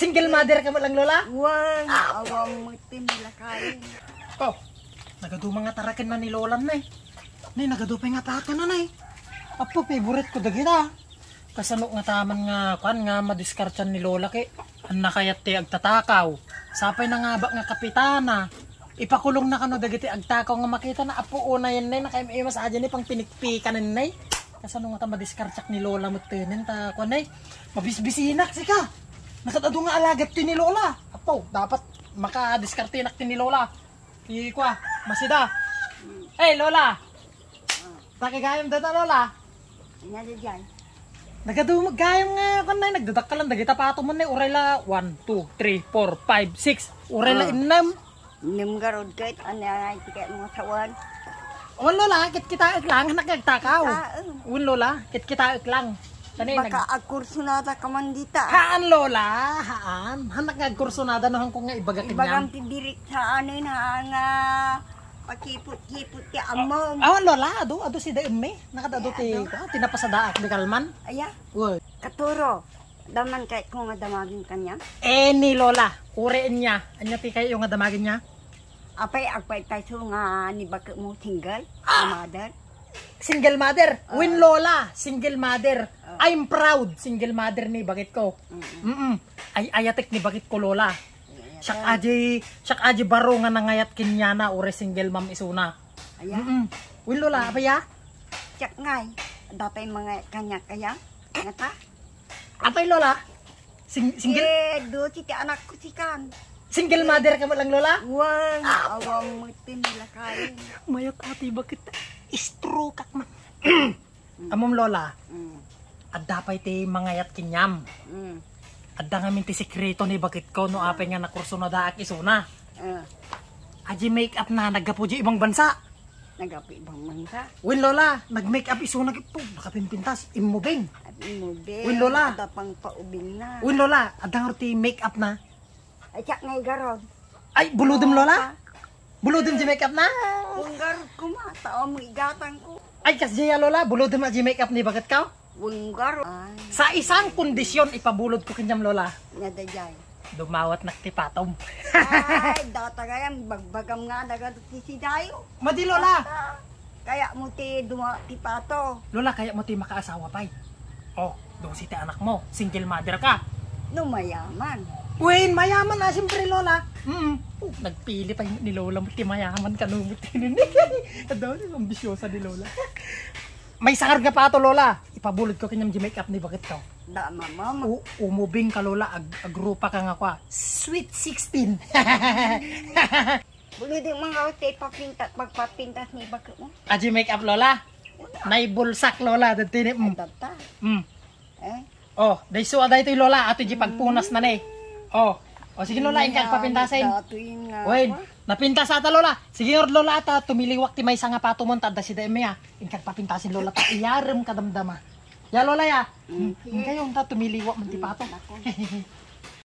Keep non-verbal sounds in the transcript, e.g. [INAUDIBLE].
Single mother ka mo lang, Lola? Wan, ah. awang magtinilakayin. Oh, nagaduma mga tarakin na ni Lola na eh. Nay, pa nga tato na eh. Apo, favorite ko da kita. Ah. Kasano nga taman nga, kan nga madiskartyan ni Lola kay ang nakayat ti agtatakaw. Sapay na nga ba nga kapitana. Ipakulong na kano dagiti agtakaw nga makita na apo una yan nay, nakaimimas adya ni pang pinikpikan ni nay. Kasano nga ta madiskartyak ni Lola mo tinin ta, kwan nay, mabisbisinak sika. Nakadado nga alagat ti ni Lola. Apo, dapat makadiskarte nak ti ni Lola. Ikwa, masida. Hey, Lola. Takigayam data, Lola. Ano dyan? Nagadu magayam nga kanay nagdadak ka lang dagita pato mo na urela 1 2 3 4 5 6 urela uh. inam inam garod kit ano ay tiket mo tawan Oh lola kit kita lang nakagtakaw. Un lola kit kita lang. Tani, Baka nag... agkursunada ka man dita. Haan, Lola. Haan. Hanak nga agkursunada no hang ko nga ibaga kinyan. Ibagang tidirik sa ano haan ah, nga pakiput hipot ti amom. Oh, oh, Lola. Ado, ado si Daimme. Nakadado ti, ah, tinapasadaak di kalman. Aya. Uy. Katuro. Daman kay ko nga damagin kanya? Eh, ni Lola. Urein niya. Anya ti kayo nga damagin niya? Apay, agpay tayo nga ah, ni baka mo single, ah! mother. Single mother? Uh, Win Lola, single mother. I'm proud single mother ni bakit ko. Mm -mm. Ay ayatek ni bakit ko lola. Siyak aji, siyak aji baro nga nangayat kinyana ore single mom isuna. Aya. Mm -mm. Will lola, apa ya? Siyak ngay. Datay mga kanya kaya. Ngata? Apa lola? Sing single? Eh, do si anak ko si kan. Single eh. mother ka mo lang, Lola? Wow, ah. awang mutin nila kayo. Mayot ate, bakit istro kak ma... Mm. [CLEARS THROAT] Amom, Lola, mm at dapat ti mangayat kinyam. Mm. At ngamin ti sekreto ni bakit ko no apay nga nakurso na daak isuna. Uh. Mm. Aji make up na naggapo di ibang bansa. Nagapo ibang bansa? Win Lola, nag-make up isuna gid po, nakapimpintas immobeng. At immobeng. Win Lola, tapang paubing na. Win Lola, at ti make up na. Ay tiyak ngay garon. Ay buludem Lola. Buludem di make up na. Kung garod ko ma, tao ko. Ay kas Lola, buludem na di make up ni bakit ka? Wanggar. Sa isang kondisyon, ipabulod ko kanyang lola. Nadajay. Dumawat naktipatom. Ay, [LAUGHS] datagayang bagbagam nga nagatidayo. Madi lola. Ah, kaya mo ti tipato. Lola, kaya mo ti makaasawa pa Oh, doon si ti anak mo. Single mother ka. No, mayaman. Uwin, mayaman na siyempre lola. Mm -hmm. oh, nagpili pa ni lola mo ti mayaman ka nung mutinin. [LAUGHS] Daw, ambisyosa ni lola. May sakar nga pa to lola ipabulod ko kanyang make up ni bakit ka? Da mama. U umubing ka lola ag agrupa ka nga kwa. Sweet 16. Bulod yung mga tay papinta pagpapintas ni bakit mo. Oh. Aji ah, make up lola. Nay bulsak lola dati ni. Mm. Eh. Oh, dai suwa dai lola ato ji pagpunas na ni. Oh, o sige lola, ingkag papintasin. Wait, napintas ata lola. Sige or lola ata, tumiliwak ti may sanga pato mo, tada si dayem ya. Ah. papintasin lola, ta iyaram kadamdama. Ya lola ya, mm. ingkayong ta tumiliwak man ti pato. [LAUGHS]